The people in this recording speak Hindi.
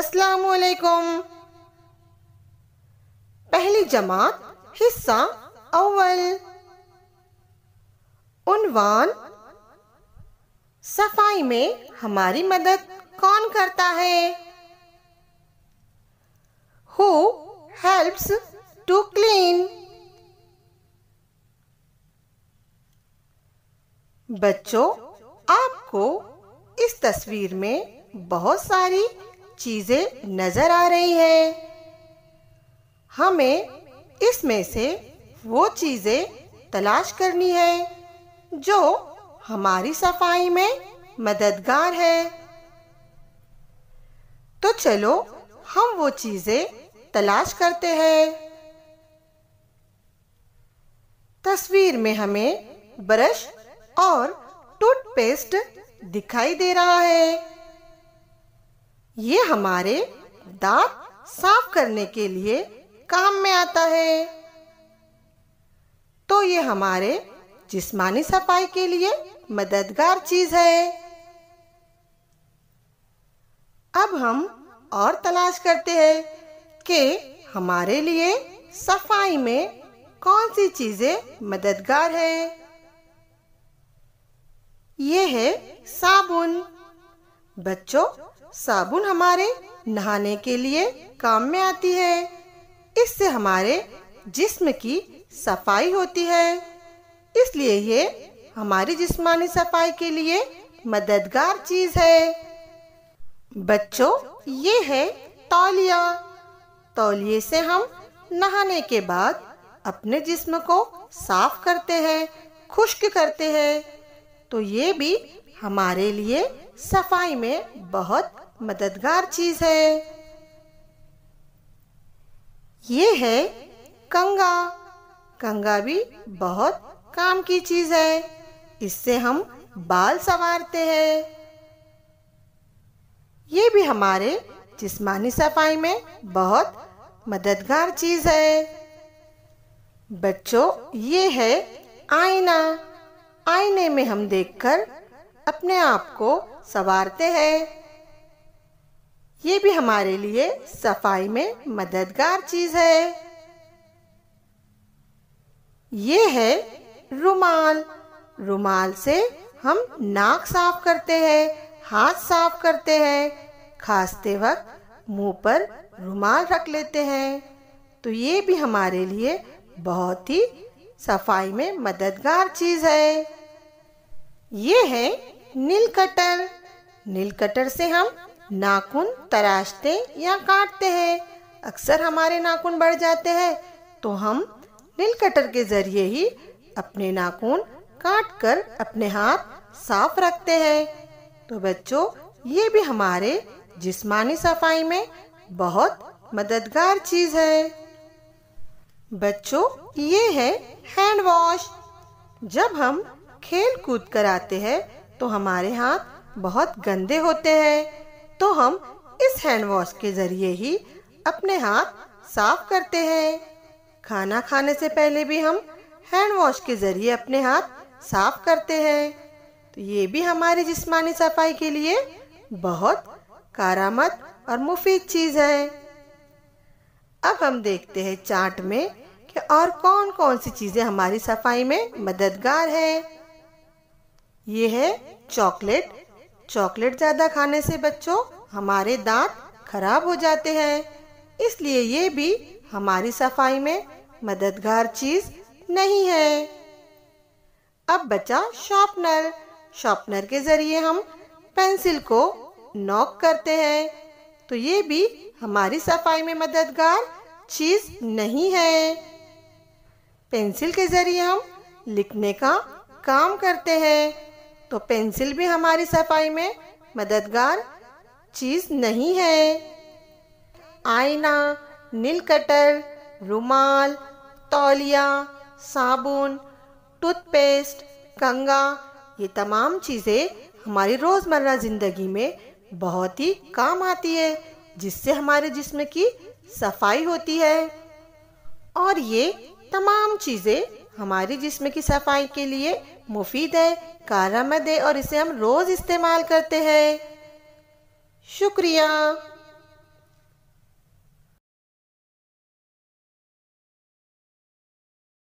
असलकुम पहली जमात हिस्सा अव्वल उनवान सफाई में हमारी मदद कौन करता है हु हेल्प्स टू क्लीन बच्चों आपको इस तस्वीर में बहुत सारी चीजें नजर आ रही हैं। हमें इसमें से वो चीजें तलाश करनी है जो हमारी सफाई में मददगार है तो चलो हम वो चीजें तलाश करते हैं तस्वीर में हमें ब्रश और टूथपेस्ट दिखाई दे रहा है ये हमारे दांत साफ करने के लिए काम में आता है तो ये हमारे जिस्मानी सफाई के लिए मददगार चीज है अब हम और तलाश करते हैं कि हमारे लिए सफाई में कौन सी चीजें मददगार है ये है साबुन बच्चों साबुन हमारे नहाने के लिए काम में आती है इससे हमारे जिस्म की सफाई होती है इसलिए ये हमारी जिस्मानी सफाई के लिए मददगार चीज है बच्चों ये है तौलिया तौलिए से हम नहाने के बाद अपने जिस्म को साफ करते हैं खुश्क करते हैं तो ये भी हमारे लिए सफाई में बहुत मददगार चीज है ये है कंगा कंगा भी बहुत काम की चीज है इससे हम बाल संवारते हैं ये भी हमारे जिस्मानी सफाई में बहुत मददगार चीज है बच्चों ये है आईना आईने में हम देखकर अपने आप को संवारते हैं ये भी हमारे लिए सफाई में मददगार चीज है ये है रुमाल रुमाल से हम नाक साफ करते हैं हाथ साफ करते हैं खांसते वक्त मुंह पर रुमाल रख लेते हैं तो ये भी हमारे लिए बहुत ही सफाई में मददगार चीज है ये है नील कटर नील कटर से हम नाखून तराशते या काटते हैं अक्सर हमारे नाखून बढ़ जाते हैं तो हम नील कटर के जरिए ही अपने नाखून काट कर अपने हाथ साफ रखते हैं तो बच्चों ये भी हमारे जिस्मानी सफाई में बहुत मददगार चीज़ है बच्चों ये है हैंड वॉश जब हम खेल कूद कर आते हैं तो हमारे हाथ बहुत गंदे होते हैं तो हम इस हैंड वॉश के ज़रिए ही अपने हाथ साफ करते हैं खाना खाने से पहले भी हम हैंड वॉश के ज़रिए अपने हाथ साफ करते हैं तो ये भी हमारे जिस्मानी सफाई के लिए बहुत कारामद और मुफीद चीज़ है अब हम देखते हैं चार्ट में कि और कौन कौन सी चीज़ें हमारी सफाई में मददगार है ये है चॉकलेट चॉकलेट ज़्यादा खाने से बच्चों हमारे दांत खराब हो जाते हैं इसलिए ये भी हमारी सफाई में मददगार चीज़ नहीं है अब बचा शॉर्पनर शॉर्पनर के ज़रिए हम पेंसिल को नॉक करते हैं तो ये भी हमारी सफाई में मददगार चीज़ नहीं है पेंसिल के ज़रिए हम लिखने का काम करते हैं तो पेंसिल भी हमारी सफाई में मददगार चीज़ नहीं है आईना नील कटर रुमाल तौलिया साबुन टूथपेस्ट कंगा ये तमाम चीज़ें हमारी रोज़मर्रा ज़िंदगी में बहुत ही काम आती है जिससे हमारे जिस्म की सफाई होती है और ये तमाम चीज़ें हमारे जिस्म की सफाई के लिए मुफीद है कारमद है और इसे हम रोज़ इस्तेमाल करते हैं शुक्रिया